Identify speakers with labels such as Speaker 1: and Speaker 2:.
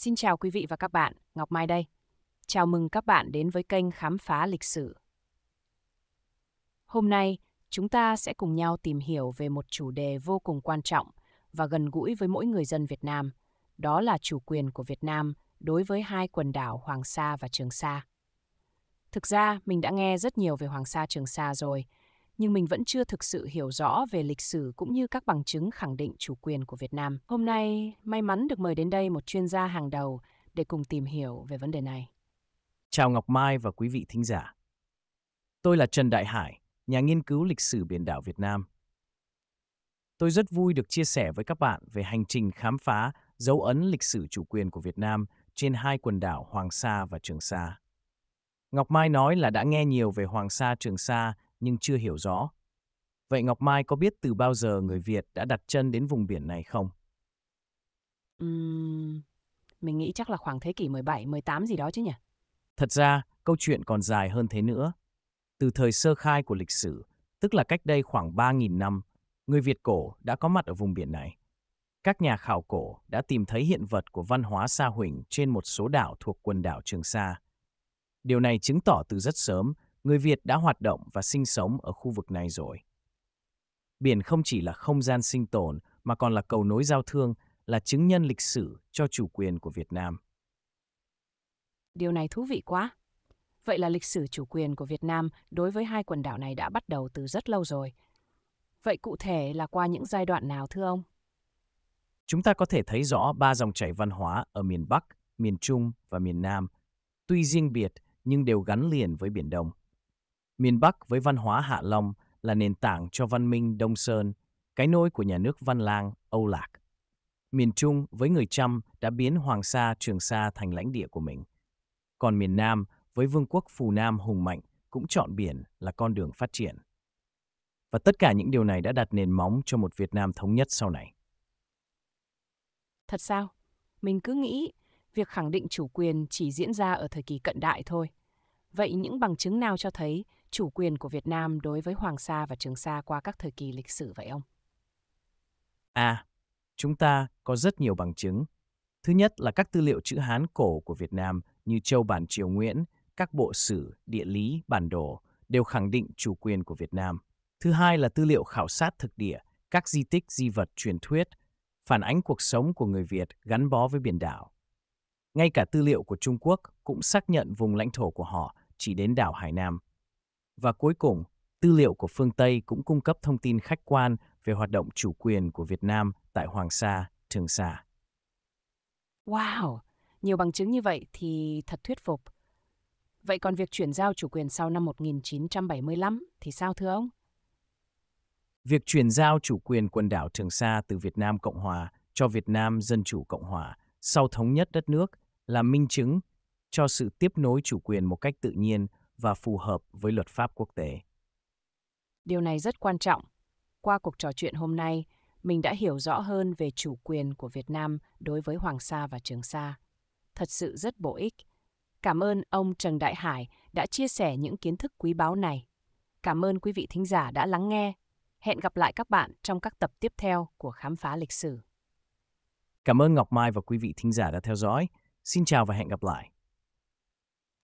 Speaker 1: Xin chào quý vị và các bạn, Ngọc Mai đây. Chào mừng các bạn đến với kênh Khám phá lịch sử. Hôm nay, chúng ta sẽ cùng nhau tìm hiểu về một chủ đề vô cùng quan trọng và gần gũi với mỗi người dân Việt Nam, đó là chủ quyền của Việt Nam đối với hai quần đảo Hoàng Sa và Trường Sa. Thực ra, mình đã nghe rất nhiều về Hoàng Sa Trường Sa rồi, nhưng mình vẫn chưa thực sự hiểu rõ về lịch sử cũng như các bằng chứng khẳng định chủ quyền của Việt Nam. Hôm nay, may mắn được mời đến đây một chuyên gia hàng đầu để cùng tìm hiểu về vấn đề này.
Speaker 2: Chào Ngọc Mai và quý vị thính giả. Tôi là Trần Đại Hải, nhà nghiên cứu lịch sử biển đảo Việt Nam. Tôi rất vui được chia sẻ với các bạn về hành trình khám phá dấu ấn lịch sử chủ quyền của Việt Nam trên hai quần đảo Hoàng Sa và Trường Sa. Ngọc Mai nói là đã nghe nhiều về Hoàng Sa Trường Sa nhưng chưa hiểu rõ. Vậy Ngọc Mai có biết từ bao giờ người Việt đã đặt chân đến vùng biển này không?
Speaker 1: Uhm, mình nghĩ chắc là khoảng thế kỷ 17, 18 gì đó chứ nhỉ?
Speaker 2: Thật ra, câu chuyện còn dài hơn thế nữa. Từ thời sơ khai của lịch sử, tức là cách đây khoảng 3.000 năm, người Việt cổ đã có mặt ở vùng biển này. Các nhà khảo cổ đã tìm thấy hiện vật của văn hóa Sa Huỳnh trên một số đảo thuộc quần đảo Trường Sa. Điều này chứng tỏ từ rất sớm người Việt đã hoạt động và sinh sống ở khu vực này rồi. Biển không chỉ là không gian sinh tồn mà còn là cầu nối giao thương, là chứng nhân lịch sử cho chủ quyền của Việt Nam.
Speaker 1: Điều này thú vị quá. Vậy là lịch sử chủ quyền của Việt Nam đối với hai quần đảo này đã bắt đầu từ rất lâu rồi. Vậy cụ thể là qua những giai đoạn nào thưa ông?
Speaker 2: Chúng ta có thể thấy rõ ba dòng chảy văn hóa ở miền Bắc, miền Trung và miền Nam, tuy riêng biệt nhưng đều gắn liền với Biển Đông. Miền Bắc với văn hóa Hạ Long là nền tảng cho văn minh Đông Sơn, cái nôi của nhà nước Văn Lang, Âu Lạc. Miền Trung với người Chăm đã biến Hoàng Sa, Trường Sa thành lãnh địa của mình. Còn miền Nam với vương quốc Phù Nam hùng mạnh cũng chọn biển là con đường phát triển. Và tất cả những điều này đã đặt nền móng cho một Việt Nam thống nhất sau này.
Speaker 1: Thật sao? Mình cứ nghĩ việc khẳng định chủ quyền chỉ diễn ra ở thời kỳ cận đại thôi. Vậy những bằng chứng nào cho thấy chủ quyền của Việt Nam đối với Hoàng Sa và Trường Sa qua các thời kỳ lịch sử vậy ông?
Speaker 2: À, chúng ta có rất nhiều bằng chứng. Thứ nhất là các tư liệu chữ Hán cổ của Việt Nam như Châu Bản Triều Nguyễn, các bộ sử, địa lý, bản đồ đều khẳng định chủ quyền của Việt Nam. Thứ hai là tư liệu khảo sát thực địa, các di tích, di vật, truyền thuyết, phản ánh cuộc sống của người Việt gắn bó với biển đảo. Ngay cả tư liệu của Trung Quốc cũng xác nhận vùng lãnh thổ của họ chỉ đến đảo Hải Nam. Và cuối cùng, tư liệu của phương Tây cũng cung cấp thông tin khách quan về hoạt động chủ quyền của Việt Nam tại Hoàng Sa, Trường Sa.
Speaker 1: Wow, nhiều bằng chứng như vậy thì thật thuyết phục. Vậy còn việc chuyển giao chủ quyền sau năm 1975 thì sao thưa ông?
Speaker 2: Việc chuyển giao chủ quyền quần đảo Trường Sa từ Việt Nam Cộng Hòa cho Việt Nam Dân Chủ Cộng Hòa sau thống nhất đất nước là minh chứng cho sự tiếp nối chủ quyền một cách tự nhiên và phù hợp với luật pháp quốc tế.
Speaker 1: Điều này rất quan trọng. Qua cuộc trò chuyện hôm nay, mình đã hiểu rõ hơn về chủ quyền của Việt Nam đối với Hoàng Sa và Trường Sa. Thật sự rất bổ ích. Cảm ơn ông Trần Đại Hải đã chia sẻ những kiến thức quý báu này. Cảm ơn quý vị thính giả đã lắng nghe. Hẹn gặp lại các bạn trong các tập tiếp theo của Khám phá lịch sử.
Speaker 2: Cảm ơn Ngọc Mai và quý vị thính giả đã theo dõi. Xin chào và hẹn gặp lại.